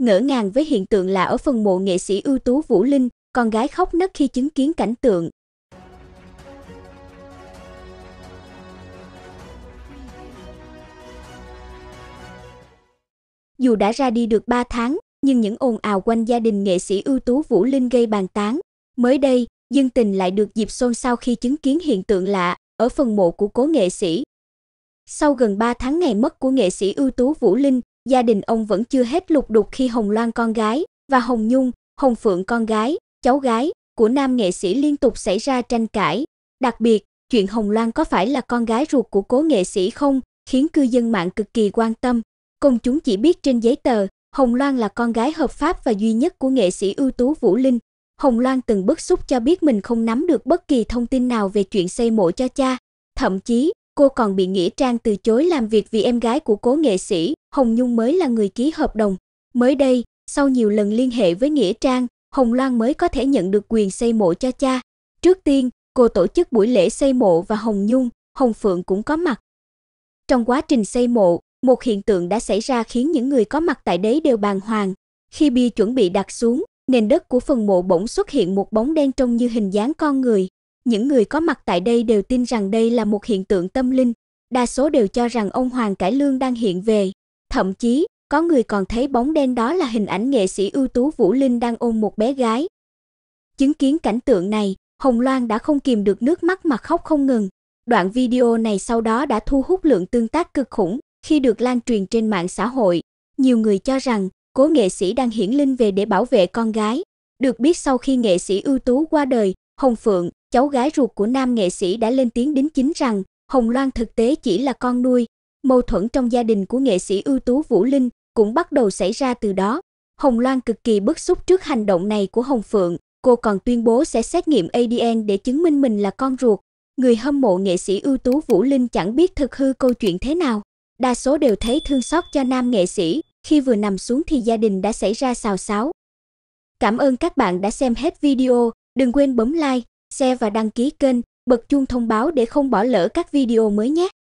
ngỡ ngàng với hiện tượng là ở phần mộ nghệ sĩ ưu tú Vũ Linh, con gái khóc nấc khi chứng kiến cảnh tượng. Dù đã ra đi được 3 tháng, nhưng những ồn ào quanh gia đình nghệ sĩ ưu tú Vũ Linh gây bàn tán. Mới đây, dân tình lại được dịp xôn xao khi chứng kiến hiện tượng lạ ở phần mộ của cố nghệ sĩ. Sau gần 3 tháng ngày mất của nghệ sĩ ưu tú Vũ Linh, gia đình ông vẫn chưa hết lục đục khi Hồng Loan con gái và Hồng Nhung, Hồng Phượng con gái, cháu gái của nam nghệ sĩ liên tục xảy ra tranh cãi. Đặc biệt, chuyện Hồng Loan có phải là con gái ruột của cố nghệ sĩ không khiến cư dân mạng cực kỳ quan tâm. Công chúng chỉ biết trên giấy tờ, Hồng Loan là con gái hợp pháp và duy nhất của nghệ sĩ ưu tú Vũ Linh. Hồng Loan từng bức xúc cho biết mình không nắm được bất kỳ thông tin nào về chuyện xây mộ cho cha, thậm chí Cô còn bị Nghĩa Trang từ chối làm việc vì em gái của cố nghệ sĩ, Hồng Nhung mới là người ký hợp đồng. Mới đây, sau nhiều lần liên hệ với Nghĩa Trang, Hồng Loan mới có thể nhận được quyền xây mộ cho cha. Trước tiên, cô tổ chức buổi lễ xây mộ và Hồng Nhung, Hồng Phượng cũng có mặt. Trong quá trình xây mộ, một hiện tượng đã xảy ra khiến những người có mặt tại đấy đều bàng hoàng. Khi bia chuẩn bị đặt xuống, nền đất của phần mộ bỗng xuất hiện một bóng đen trông như hình dáng con người, những người có mặt tại đây đều tin rằng đây là một hiện tượng tâm linh, đa số đều cho rằng ông Hoàng Cải Lương đang hiện về, thậm chí có người còn thấy bóng đen đó là hình ảnh nghệ sĩ ưu tú Vũ Linh đang ôm một bé gái. Chứng kiến cảnh tượng này, Hồng Loan đã không kìm được nước mắt mà khóc không ngừng. Đoạn video này sau đó đã thu hút lượng tương tác cực khủng khi được lan truyền trên mạng xã hội. Nhiều người cho rằng cố nghệ sĩ đang hiển linh về để bảo vệ con gái. Được biết sau khi nghệ sĩ ưu tú qua đời, Hồng Phượng, cháu gái ruột của nam nghệ sĩ đã lên tiếng đính chính rằng Hồng Loan thực tế chỉ là con nuôi. Mâu thuẫn trong gia đình của nghệ sĩ ưu tú Vũ Linh cũng bắt đầu xảy ra từ đó. Hồng Loan cực kỳ bức xúc trước hành động này của Hồng Phượng, cô còn tuyên bố sẽ xét nghiệm ADN để chứng minh mình là con ruột. Người hâm mộ nghệ sĩ ưu tú Vũ Linh chẳng biết thực hư câu chuyện thế nào. Đa số đều thấy thương xót cho nam nghệ sĩ, khi vừa nằm xuống thì gia đình đã xảy ra xào xáo. Cảm ơn các bạn đã xem hết video Đừng quên bấm like, share và đăng ký kênh, bật chuông thông báo để không bỏ lỡ các video mới nhé.